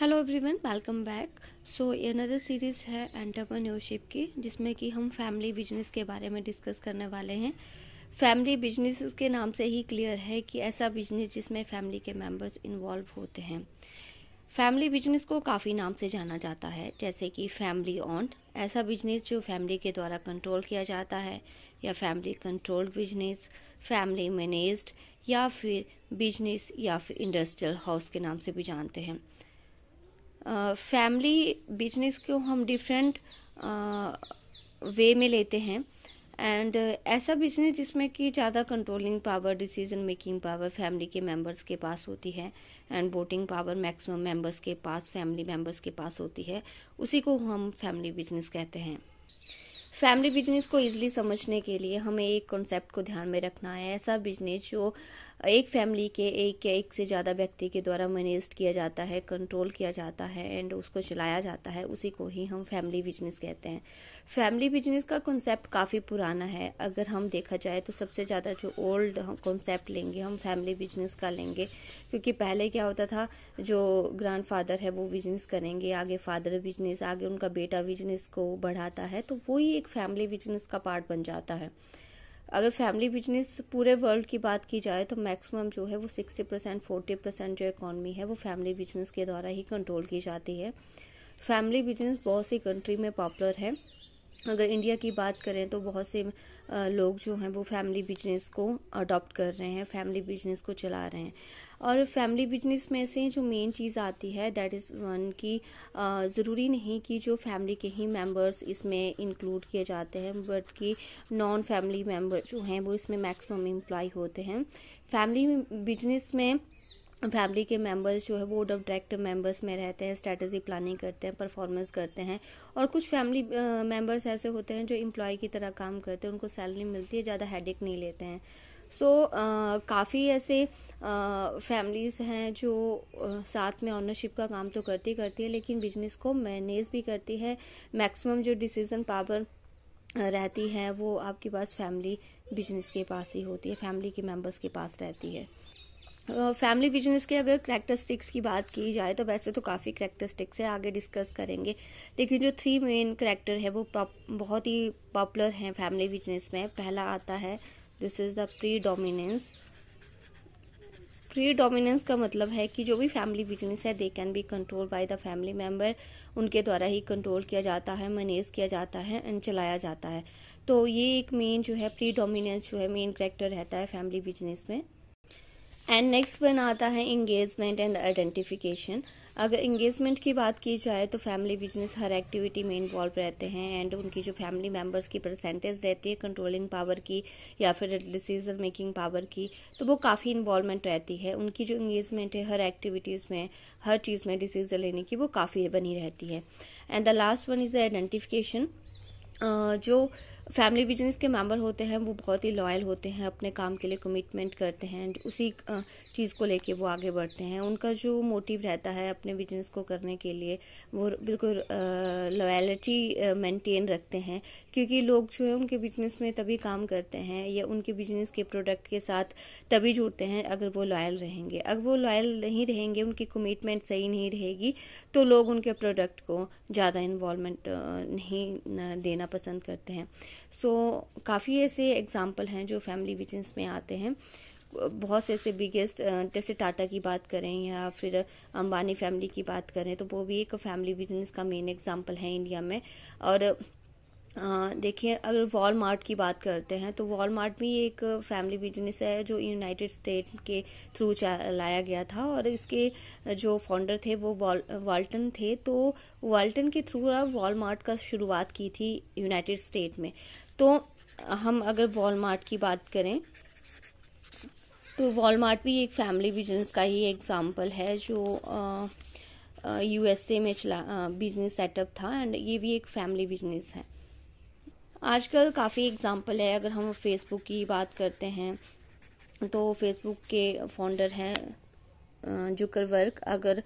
hello everyone welcome back so ये another series है entrepreneurship की जिसमें कि हम फैमिली बिजनेस के बारे में डिस्कस करने वाले हैं फैमिली बिजनेस के नाम से ही क्लियर है कि ऐसा बिजनेस जिसमें फैमिली के मेंबर्स इन्वॉल्व होते हैं फैमिली बिजनेस को काफ़ी नाम से जाना जाता है जैसे कि फैमिली ऑन्ट ऐसा बिजनेस जो फैमिली के द्वारा कंट्रोल किया जाता है या family controlled business family managed या फिर बिजनेस या फिर इंडस्ट्रियल हाउस के नाम से भी जानते हैं फैमिली बिजनेस को हम डिफरेंट वे में लेते हैं एंड ऐसा बिजनेस जिसमें कि ज़्यादा controlling power decision making power family के मेंबर्स के पास होती है and voting power maximum members के पास फैमिली मेंबर्स के पास होती है उसी को हम फैमिली बिजनेस कहते हैं फैमिली बिजनेस को इजीली समझने के लिए हमें एक कॉन्सेप्ट को ध्यान में रखना है ऐसा बिजनेस जो एक फैमिली के एक या एक से ज़्यादा व्यक्ति के द्वारा मैनेज किया जाता है कंट्रोल किया जाता है एंड उसको चलाया जाता है उसी को ही हम फैमिली बिजनेस कहते हैं फैमिली बिजनेस का कॉन्सेप्ट काफ़ी पुराना है अगर हम देखा जाए तो सबसे ज़्यादा जो ओल्ड कॉन्सेप्ट लेंगे हम फैमिली बिजनेस का लेंगे क्योंकि पहले क्या होता था जो ग्रैंड फादर है वो बिजनेस करेंगे आगे फादर बिजनेस आगे उनका बेटा बिजनेस को बढ़ाता है तो वही एक फैमिली बिजनेस का पार्ट बन जाता है अगर फैमिली बिजनेस पूरे वर्ल्ड की बात की जाए तो मैक्सिमम जो है वो सिक्सटी परसेंट फोर्टी परसेंट जो इकॉनमी है वो फैमिली बिजनेस के द्वारा ही कंट्रोल की जाती है फैमिली बिजनेस बहुत सी कंट्री में पॉपुलर है अगर इंडिया की बात करें तो बहुत से लोग जो हैं वो फैमिली बिजनेस को अडॉप्ट कर रहे हैं फैमिली बिजनेस को चला रहे हैं और फैमिली बिजनेस में से जो मेन चीज़ आती है दैट इज़ वन की ज़रूरी नहीं कि जो फैमिली के ही मेंबर्स इसमें इंक्लूड किए जाते हैं बट कि नॉन फैमिली मेंबर जो हैं वो इसमें मैक्सिमम इम्प्लाई होते हैं फैमिली बिजनेस में फैमिली के मेंबर्स जो है बोर्ड ऑफ डायरेक्टर मेंबर्स में रहते हैं स्ट्रेटजी प्लानिंग करते हैं परफॉर्मेंस करते हैं और कुछ फैमिली मेंबर्स ऐसे होते हैं जो एम्प्लॉय की तरह काम करते हैं उनको सैलरी मिलती है ज़्यादा हेडेक नहीं लेते हैं सो so, uh, काफ़ी ऐसे फैमिलीज़ uh, हैं जो uh, साथ में ऑनरशिप का काम तो करती करती है लेकिन बिजनेस को मैनेज भी करती है मैक्सिमम जो डिसीज़न पावर रहती है वो आपके पास फैमिली बिजनेस के पास ही होती है फैमिली के मेंबर्स के पास रहती है फैमिली बिजनेस के अगर करैक्टरिस्टिक्स की बात की जाए तो वैसे तो काफ़ी करैक्टरिस्टिक्स है आगे डिस्कस करेंगे लेकिन जो थ्री मेन करेक्टर है वो बहुत ही पॉपुलर हैं फैमिली बिजनेस में पहला आता है this is the predominance predominance का मतलब है कि जो भी फैमिली बिजनेस है they can be control by the family member उनके द्वारा ही कंट्रोल किया जाता है मैनेज किया जाता है एंड चलाया जाता है तो ये एक मेन जो है प्री डोमिनेंस जो है मेन करेक्टर रहता है फैमिली बिजनेस में एंड नेक्स्ट वन आता है इंगेजमेंट एंड आइडेंटिफिकेशन अगर इंगेजमेंट की बात की जाए तो फैमिली बिजनेस हर एक्टिविटी में इन्वॉल्व रहते हैं एंड उनकी जो फैमिली मेम्बर्स की परसेंटेज रहती है कंट्रोलिंग पावर की या फिर डिसीजन मेकिंग पावर की तो वो काफ़ी इन्वॉलमेंट रहती है उनकी जो इंगेजमेंट है हर एक्टिविटीज़ में हर चीज़ में डिसीजन लेने की वो काफ़ी बनी रहती है and the last one is identification जो फैमिली बिजनेस के मेंबर होते हैं वो बहुत ही लॉयल होते हैं अपने काम के लिए कमिटमेंट करते हैं उसी चीज़ को लेके वो आगे बढ़ते हैं उनका जो मोटिव रहता है अपने बिजनेस को करने के लिए वो बिल्कुल लॉयलिटी मेंटेन रखते हैं क्योंकि लोग जो है उनके बिजनेस में तभी काम करते हैं या उनके बिजनेस के प्रोडक्ट के साथ तभी जुड़ते हैं अगर वो लॉयल रहेंगे अगर वो लॉयल नहीं रहेंगे उनकी कमिटमेंट सही नहीं रहेगी तो लोग उनके प्रोडक्ट को ज़्यादा इन्वॉलमेंट नहीं देना पसंद करते हैं सो so, काफ़ी ऐसे एग्ज़ाम्पल हैं जो फैमिली बिजनेस में आते हैं बहुत से ऐसे बिगेस्ट जैसे टाटा की बात करें या फिर अंबानी फैमिली की बात करें तो वो भी एक फैमिली बिजनेस का मेन एग्जाम्पल है इंडिया में और देखिए अगर वॉलमार्ट की बात करते हैं तो वॉलमार्ट भी एक फैमिली बिजनेस है जो यूनाइटेड स्टेट के थ्रू लाया गया था और इसके जो फाउंडर थे वो वॉल थे तो वाल्टन के थ्रू वॉलमार्ट का शुरुआत की थी यूनाइटेड स्टेट में तो हम अगर वॉलमार्ट की बात करें तो वॉलमार्ट भी एक फैमिली बिजनेस का ही एग्ज़ाम्पल है जो यूएसए में चला बिजनेस सेटअप था एंड ये भी एक फैमिली बिजनेस है आजकल काफ़ी एग्ज़ाम्पल है अगर हम फेसबुक की बात करते हैं तो फेसबुक के फाउंडर हैं जुकरवर्क अगर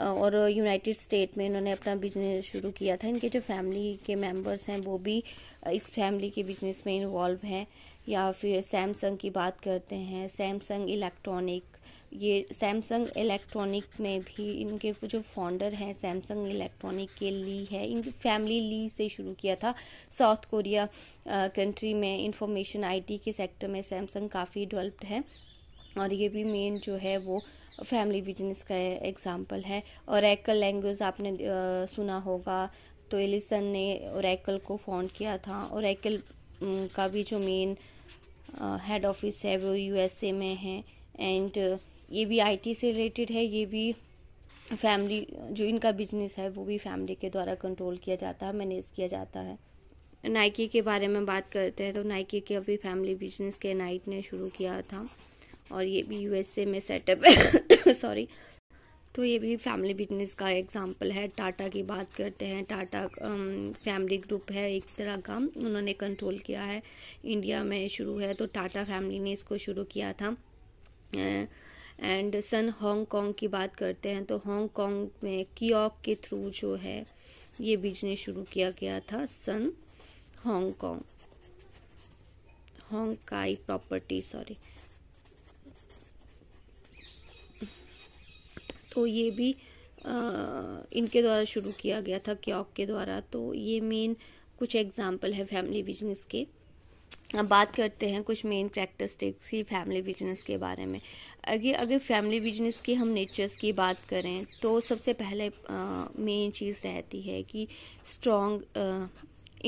और यूनाइटेड स्टेट में इन्होंने अपना बिजनेस शुरू किया था इनके जो फैमिली के मेंबर्स हैं वो भी इस फैमिली के बिजनेस में इन्वॉल्व हैं या फिर सैमसंग की बात करते हैं सैमसंग इलेक्ट्रॉनिक ये सैमसंग इलेक्ट्रॉनिक में भी इनके जो फाउंडर हैं सैमसंग इलेक्ट्रॉनिक के ली है इनकी फैमिली ली से शुरू किया था साउथ कोरिया कंट्री में इंफॉर्मेशन आईटी के सेक्टर में सैमसंग काफ़ी डेवलप्ड है और ये भी मेन जो है वो फैमिली बिजनेस का एग्जाम्पल है और एकल लैंग्वेज आपने आ, सुना होगा तो एलिसन ने ओरेकल को फाउंड किया था ओरेकल का भी जो मेन हेड ऑफिस है वो यूएसए में है एंड ये भी आईटी से रिलेटेड है ये भी फैमिली जो इनका बिजनेस है वो भी फैमिली के द्वारा कंट्रोल किया जाता है मैनेज किया जाता है नाइकी के बारे में बात करते हैं तो नाइकी के अभी फैमिली बिजनेस के नाइट ने शुरू किया था और ये भी यूएसए में सेटअप है सॉरी तो ये भी फैमिली बिजनेस का एग्जाम्पल है टाटा की बात करते हैं टाटा फैमिली ग्रुप है एक तरह का उन्होंने कंट्रोल किया है इंडिया में शुरू है तो टाटा फैमिली ने इसको शुरू किया था एंड सन हांगकॉन्ग की बात करते हैं तो हांगकॉन्ग में कियोक के थ्रू जो है ये बिजनेस शुरू किया गया था Sun Hong Kong Kai property sorry तो ये भी आ, इनके द्वारा शुरू किया गया था कियोक के द्वारा तो ये मेन कुछ एग्जाम्पल है फैमिली बिजनेस के अब बात करते हैं कुछ मेन करैक्टरिस्टिक्स की फैमिली बिजनेस के बारे में अगर अगर फैमिली बिजनेस की हम नेचर्स की बात करें तो सबसे पहले मेन चीज़ रहती है कि स्ट्रॉन्ग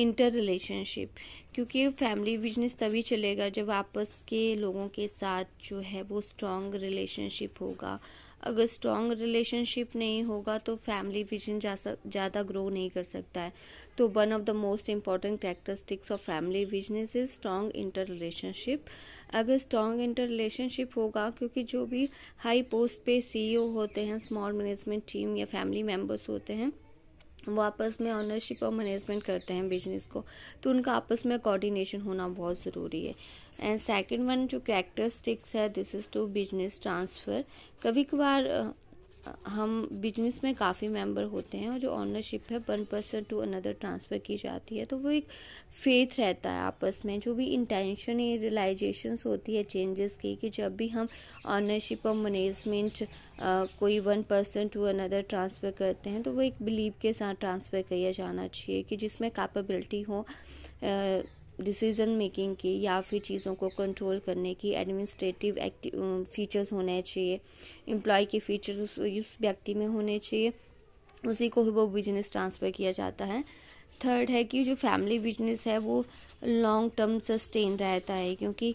इंटर रिलेशनशिप क्योंकि फैमिली बिजनेस तभी चलेगा जब आपस के लोगों के साथ जो है वो स्ट्रॉन्ग रिलेशनशिप होगा अगर स्ट्रॉन्ग रिलेशनशिप नहीं होगा तो फैमिली विजन ज़्यादा ग्रो नहीं कर सकता है तो one of the most important characteristics of family business is strong inter relationship अगर स्ट्रॉन्ग इंटर रिलेशनशिप होगा क्योंकि जो भी हाई पोस्ट पे सीईओ होते हैं स्मॉल मैनेजमेंट टीम या फैमिली मेम्बर्स होते हैं वो आपस में ऑनरशिप और मैनेजमेंट करते हैं बिजनेस को तो उनका आपस में कोऑर्डिनेशन होना बहुत ज़रूरी है एंड सेकंड वन जो कैरेक्टरिस्टिक्स है this is to business transfer कभी कभार हम बिजनेस में काफ़ी मेंबर होते हैं और जो ऑनरशिप है one person to another transfer की जाती है तो वो एक फेथ रहता है आपस में जो भी इंटेंशन या रियलाइजेशंस होती है चेंजेस की कि जब भी हम ऑनरशिप और मैनेजमेंट कोई one person to another transfer करते हैं तो वो एक बिलीव के साथ ट्रांसफ़र किया जाना चाहिए कि जिसमें कैपेबिलिटी हो आ, डिसीज़न मेकिंग की या फिर चीज़ों को कंट्रोल करने की एडमिनिस्ट्रेटिव फीचर्स होने चाहिए एम्प्लॉय के फीचर्स उस, उस व्यक्ति में होने चाहिए उसी को वो बिजनेस ट्रांसफ़र किया जाता है थर्ड है कि जो फैमिली बिजनेस है वो लॉन्ग टर्म सस्टेन रहता है क्योंकि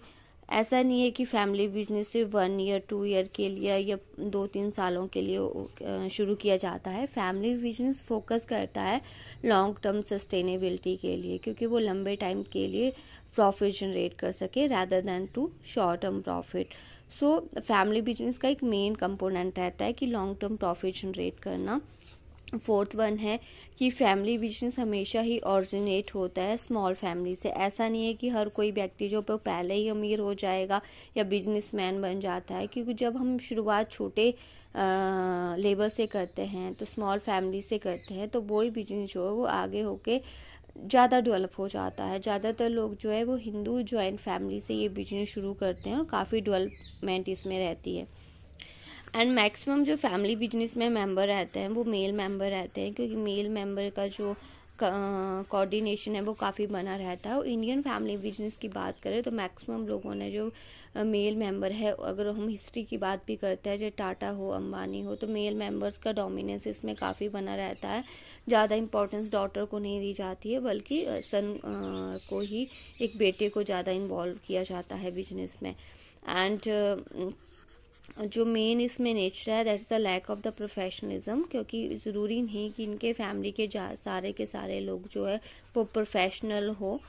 ऐसा नहीं है कि फैमिली बिजनेस से वन ईयर टू ईयर के लिए या दो तीन सालों के लिए शुरू किया जाता है फैमिली बिजनेस फोकस करता है लॉन्ग टर्म सस्टेनेबिलिटी के लिए क्योंकि वो लंबे टाइम के लिए प्रॉफिट जनरेट कर सके rather than to short term profit so family business का एक मेन कंपोनेंट रहता है कि लॉन्ग टर्म प्रॉफिट जनरेट करना फोर्थ वन है कि फैमिली बिजनेस हमेशा ही ऑरिजिनेट होता है स्मॉल फैमिली से ऐसा नहीं है कि हर कोई व्यक्ति जो पहले ही अमीर हो जाएगा या बिजनेसमैन बन जाता है क्योंकि जब हम शुरुआत छोटे लेबर से करते हैं तो स्मॉल फैमिली से करते हैं तो वो ही बिजनेस जो है वो आगे होके ज़्यादा डेवलप हो जाता है ज़्यादातर लोग जो है वो हिंदू जॉइंट फैमिली से ये बिजनेस शुरू करते हैं और काफ़ी डेवलपमेंट इसमें रहती है एंड मैक्सिमम जो फैमिली बिजनेस में मेंबर रहते हैं वो मेल मेंबर रहते हैं क्योंकि मेल मेंबर का जो कोऑर्डिनेशन है वो काफ़ी बना रहता है और इंडियन फैमिली बिजनेस की बात करें तो मैक्सिमम लोगों ने जो मेल मेंबर है अगर हम हिस्ट्री की बात भी करते हैं जैसे टाटा हो अंबानी हो तो मेल मेंबर्स का डोमिनेंस इसमें काफ़ी बना रहता है ज़्यादा इंपॉर्टेंस डॉटर को नहीं दी जाती है बल्कि सन को ही एक बेटे को ज़्यादा इन्वॉल्व किया जाता है बिजनेस में एंड जो मेन इसमें नेचर है that is the lack of the professionalism क्योंकि ज़रूरी नहीं कि इनके फैमिली के सारे के सारे लोग जो है वो प्रोफेशनल हो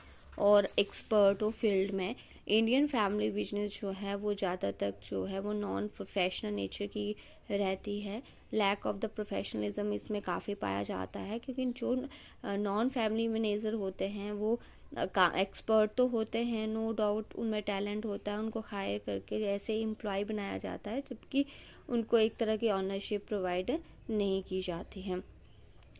और एक्सपर्ट हो फील्ड में इंडियन फैमिली बिजनेस जो है वो ज़्यादातर जो है वो नॉन प्रोफेशनल नेचर की रहती है लैक ऑफ द प्रोफेशनलिज्म इसमें काफ़ी पाया जाता है क्योंकि जो नॉन फैमिली मैनेजर होते हैं वो का एक्सपर्ट तो होते हैं नो डाउट उनमें टैलेंट होता है उनको हायर करके ऐसे इम्प्लॉय बनाया जाता है जबकि उनको एक तरह की ऑनरशिप प्रोवाइड नहीं की जाती है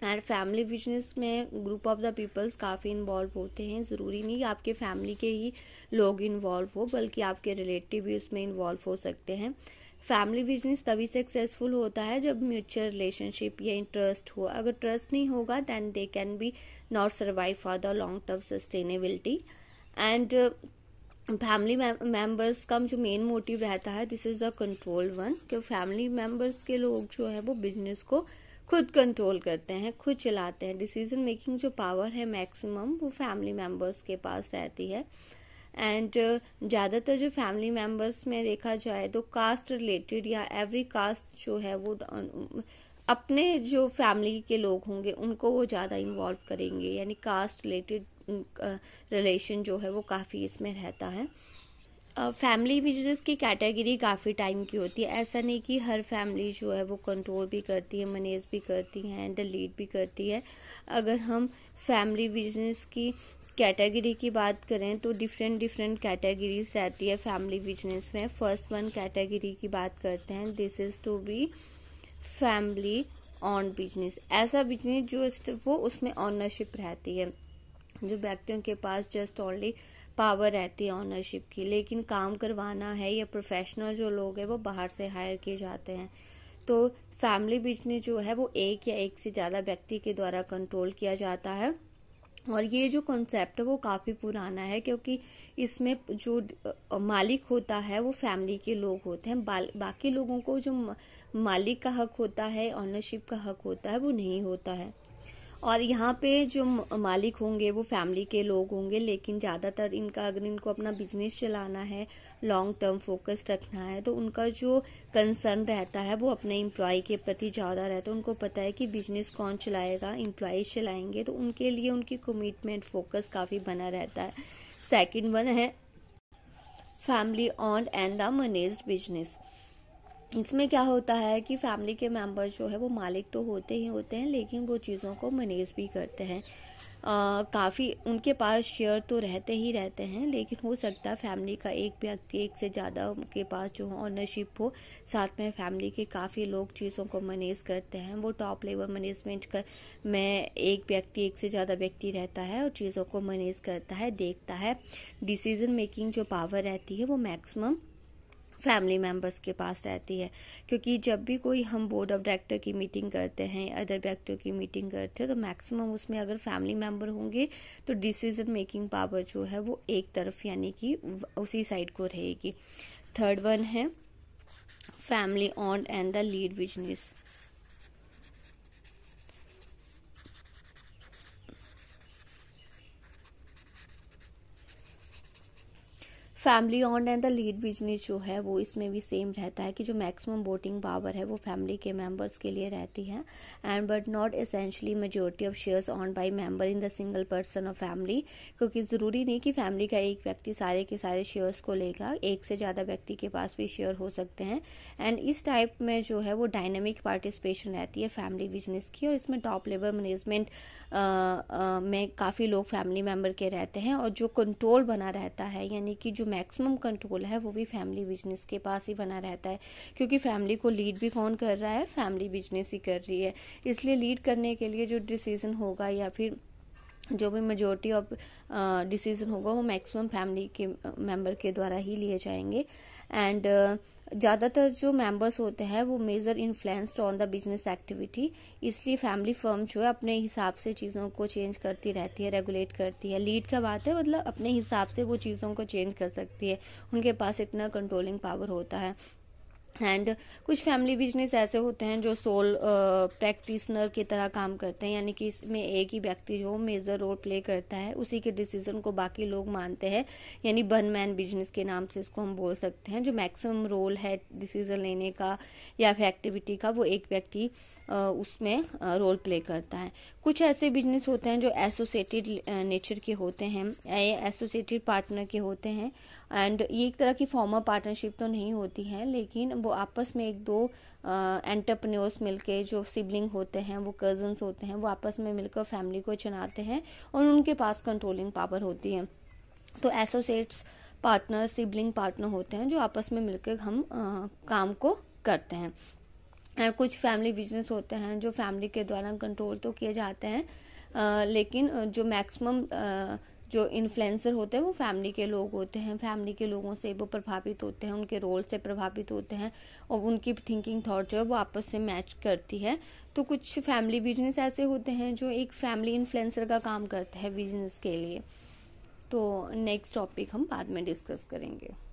एंड फैमिली बिजनेस में ग्रुप ऑफ द पीपल्स काफ़ी इन्वॉल्व होते हैं ज़रूरी नहीं आपके फैमिली के ही लोग इन्वॉल्व हो बल्कि आपके रिलेटिव भी उसमें इन्वॉल्व हो सकते हैं फैमिली बिजनेस तभी सक्सेसफुल होता है जब म्यूचुअल रिलेशनशिप या इंटरेस्ट हो अगर ट्रस्ट नहीं होगा then they can be not survive for the long term sustainability and family members का जो मेन मोटिव रहता है this is the control one क्यों फैमिली मेम्बर्स के लोग जो है वो बिजनेस को खुद कंट्रोल करते हैं खुद चलाते हैं डिसीजन मेकिंग जो पावर है मैक्सिमम वो फैमिली मेम्बर्स के पास रहती है एंड uh, ज़्यादातर जो फैमिली मेम्बर्स में देखा जाए तो कास्ट रिलेटेड या एवरी कास्ट जो है वो uh, अपने जो फैमिली के लोग होंगे उनको वो ज़्यादा इन्वॉल्व करेंगे यानी कास्ट रिलेटेड रिलेशन जो है वो काफ़ी इसमें रहता है फैमिली बिजनेस की कैटेगरी काफ़ी टाइम की होती है ऐसा नहीं कि हर फैमिली जो है वो कंट्रोल भी करती है मैनेज भी करती है एंड लीड भी करती है अगर हम फैमिली बिजनेस की कैटेगरी की बात करें तो डिफरेंट डिफरेंट कैटेगरीज रहती है फैमिली बिजनेस में फर्स्ट वन कैटेगरी की बात करते हैं this is to be family on business ऐसा बिजनेस जो वो उसमें ऑनरशिप रहती है जो व्यक्तियों के पास जस्ट ओनली पावर रहती है ऑनरशिप की लेकिन काम करवाना है या प्रोफेशनल जो लोग हैं वो बाहर से हायर किए जाते हैं तो फैमिली बिजनेस जो है वो एक या एक से ज़्यादा व्यक्ति के द्वारा कंट्रोल किया जाता है और ये जो कॉन्सेप्ट है वो काफ़ी पुराना है क्योंकि इसमें जो मालिक होता है वो फैमिली के लोग होते हैं बाकी लोगों को जो मालिक का हक होता है ऑनरशिप का हक होता है वो नहीं होता है और यहाँ पे जो मालिक होंगे वो फैमिली के लोग होंगे लेकिन ज़्यादातर इनका अगर इनको अपना बिजनेस चलाना है लॉन्ग टर्म फोकस रखना है तो उनका जो कंसर्न रहता है वो अपने एम्प्लॉय के प्रति ज़्यादा रहता है उनको पता है कि बिजनेस कौन चलाएगा इम्प्लॉज चलाएंगे तो उनके लिए उनकी कमिटमेंट फोकस काफ़ी बना रहता है सेकेंड वन है family on and the manage business इसमें क्या होता है कि फैमिली के मेंबर जो है वो मालिक तो होते ही होते हैं लेकिन वो चीज़ों को मैनेज भी करते हैं काफ़ी उनके पास शेयर तो रहते ही रहते हैं लेकिन हो सकता है फैमिली का एक व्यक्ति एक से ज़्यादा उनके पास जो हो ऑनरशिप हो साथ में फैमिली के काफ़ी लोग चीज़ों को मैनेज करते हैं वो टॉप लेवल मैनेजमेंट कर में एक व्यक्ति एक से ज़्यादा व्यक्ति रहता है और चीज़ों को मैनेज करता है देखता है डिसीज़न मेकिंग जो पावर रहती है वो मैक्सिमम फैमिली मेम्बर्स के पास रहती है क्योंकि जब भी कोई हम बोर्ड ऑफ डायरेक्टर की मीटिंग करते हैं अदर व्यक्तियों की मीटिंग करते हैं तो मैक्सिमम उसमें अगर फैमिली मेम्बर होंगे तो डिसीजन मेकिंग पावर जो है वो एक तरफ यानी कि उसी साइड को रहेगी थर्ड वन है family on and the lead business family on and the lead business जो है वो इसमें भी सेम रहता है कि जो मैक्सिमम वोटिंग पावर है वो फैमिली के मेंबर्स के लिए रहती है and but not essentially majority of shares on by member in the single person of family क्योंकि ज़रूरी नहीं कि फैमिली का एक व्यक्ति सारे के सारे शेयर्स को लेगा एक से ज़्यादा व्यक्ति के पास भी शेयर हो सकते हैं एंड इस टाइप में जो है वो डायनेमिक पार्टिसिपेशन रहती है फैमिली बिजनेस की और इसमें टॉप लेवल मैनेजमेंट में काफ़ी लोग फैमिली मेम्बर के रहते हैं और जो कंट्रोल बना रहता है यानी कि जो मैक्सिमम कंट्रोल है वो भी फैमिली बिजनेस के पास ही बना रहता है क्योंकि फैमिली को लीड भी कौन कर रहा है फैमिली बिजनेस ही कर रही है इसलिए लीड करने के लिए जो डिसीज़न होगा या फिर जो भी मेजोरिटी ऑफ डिसीज़न होगा वो मैक्सिमम फैमिली के मेंबर के द्वारा ही लिए जाएंगे एंड uh, ज़्यादातर जो मेंबर्स होते हैं वो major influenced on the business activity इसलिए फैमिली फर्म जो है अपने हिसाब से चीज़ों को चेंज करती रहती है रेगुलेट करती है लीड का बात है मतलब अपने हिसाब से वो चीज़ों को चेंज कर सकती है उनके पास इतना कंट्रोलिंग पावर होता है एंड कुछ फैमिली बिजनेस ऐसे होते हैं जो सोल प्रैक्टिसनर की तरह काम करते हैं यानी कि इसमें एक ही व्यक्ति जो मेजर रोल प्ले करता है उसी के डिसीजन को बाकी लोग मानते हैं यानी बन मैन बिजनेस के नाम से इसको हम बोल सकते हैं जो मैक्सिमम रोल है डिसीजन लेने का या फिर एक्टिविटी का वो एक व्यक्ति उसमें रोल प्ले करता है कुछ ऐसे बिजनेस होते हैं जो एसोसिएटेड नेचर के होते हैं एसोसिएटेड पार्टनर के होते हैं एंड ये एक तरह की फॉर्मल पार्टनरशिप तो नहीं होती है लेकिन वो आपस में एक दो एंटरप्रन्योर्स मिलके जो सिबलिंग होते हैं वो कजन्स होते हैं वो आपस में मिलकर फैमिली को चलाते हैं और उनके पास कंट्रोलिंग पावर होती है तो एसोसिएट्स पार्टनर सिबलिंग पार्टनर होते हैं जो आपस में मिलकर हम आ, काम को करते हैं और कुछ फैमिली बिजनेस होते हैं जो फैमिली के द्वारा कंट्रोल तो किए जाते हैं आ, लेकिन जो मैक्सिमम जो इन्फ्लुएंसर होते हैं वो फैमिली के लोग होते हैं फैमिली के लोगों से वो प्रभावित होते हैं उनके रोल से प्रभावित होते हैं और उनकी थिंकिंग थाट जो है वो आपस से मैच करती है तो कुछ फैमिली बिजनेस ऐसे होते हैं जो एक फैमिली इन्फ्लुएंसर का काम करता है बिजनेस के लिए तो नेक्स्ट टॉपिक हम बाद में डिस्कस करेंगे